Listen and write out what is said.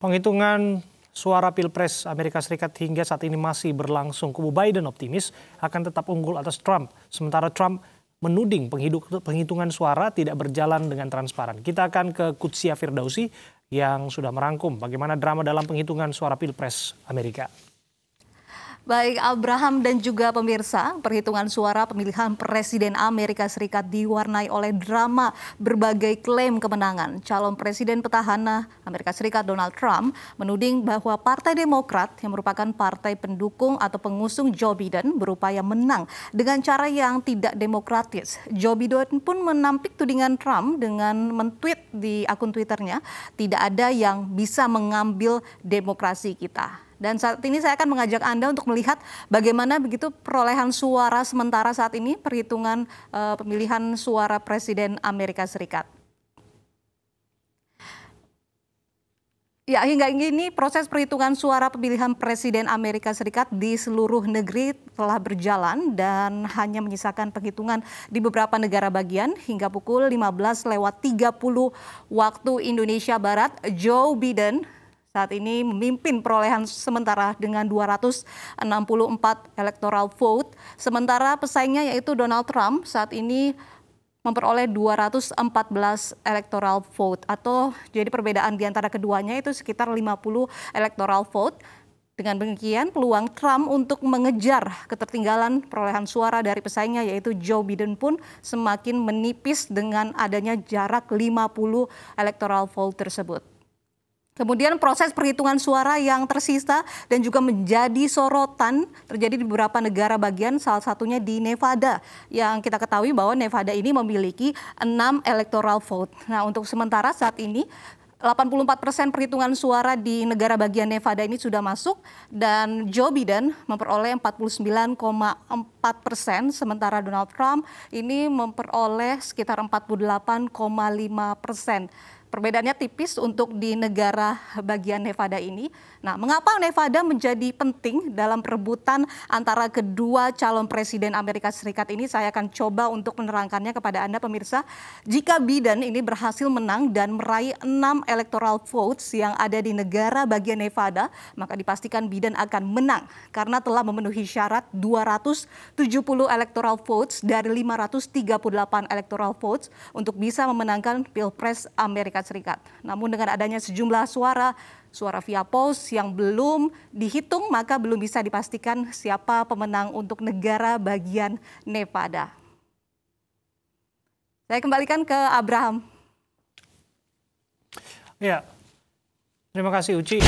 Penghitungan suara Pilpres Amerika Serikat hingga saat ini masih berlangsung. Kubu Biden optimis akan tetap unggul atas Trump. Sementara Trump menuding penghitungan suara tidak berjalan dengan transparan. Kita akan ke Kutsia Firdausi yang sudah merangkum bagaimana drama dalam penghitungan suara Pilpres Amerika. Baik Abraham dan juga pemirsa, perhitungan suara pemilihan Presiden Amerika Serikat diwarnai oleh drama berbagai klaim kemenangan. Calon Presiden petahana Amerika Serikat Donald Trump menuding bahwa Partai Demokrat yang merupakan partai pendukung atau pengusung Joe Biden berupaya menang dengan cara yang tidak demokratis. Joe Biden pun menampik tudingan Trump dengan mentweet di akun Twitternya, tidak ada yang bisa mengambil demokrasi kita. Dan saat ini saya akan mengajak Anda untuk melihat bagaimana begitu perolehan suara sementara saat ini perhitungan uh, pemilihan suara Presiden Amerika Serikat. Ya, hingga ini proses perhitungan suara pemilihan Presiden Amerika Serikat di seluruh negeri telah berjalan dan hanya menyisakan penghitungan di beberapa negara bagian hingga pukul 15 lewat 30 waktu Indonesia Barat. Joe Biden saat ini memimpin perolehan sementara dengan 264 electoral vote. Sementara pesaingnya yaitu Donald Trump saat ini memperoleh 214 electoral vote atau jadi perbedaan di antara keduanya itu sekitar 50 electoral vote. Dengan demikian, peluang Trump untuk mengejar ketertinggalan perolehan suara dari pesaingnya yaitu Joe Biden pun semakin menipis dengan adanya jarak 50 electoral vote tersebut. Kemudian proses perhitungan suara yang tersisa dan juga menjadi sorotan terjadi di beberapa negara bagian, salah satunya di Nevada. Yang kita ketahui bahwa Nevada ini memiliki 6 electoral vote. Nah untuk sementara saat ini 84 persen perhitungan suara di negara bagian Nevada ini sudah masuk dan Joe Biden memperoleh 49,4 4 persen, sementara Donald Trump ini memperoleh sekitar 48,5 persen. Perbedaannya tipis untuk di negara bagian Nevada ini. Nah, mengapa Nevada menjadi penting dalam perebutan antara kedua calon presiden Amerika Serikat ini? Saya akan coba untuk menerangkannya kepada Anda pemirsa. Jika Biden ini berhasil menang dan meraih enam electoral votes yang ada di negara bagian Nevada, maka dipastikan Biden akan menang karena telah memenuhi syarat 200 70 electoral votes dari 538 electoral votes untuk bisa memenangkan Pilpres Amerika Serikat. Namun dengan adanya sejumlah suara suara via pos yang belum dihitung maka belum bisa dipastikan siapa pemenang untuk negara bagian Nevada. Saya kembalikan ke Abraham. Ya, terima kasih Uci.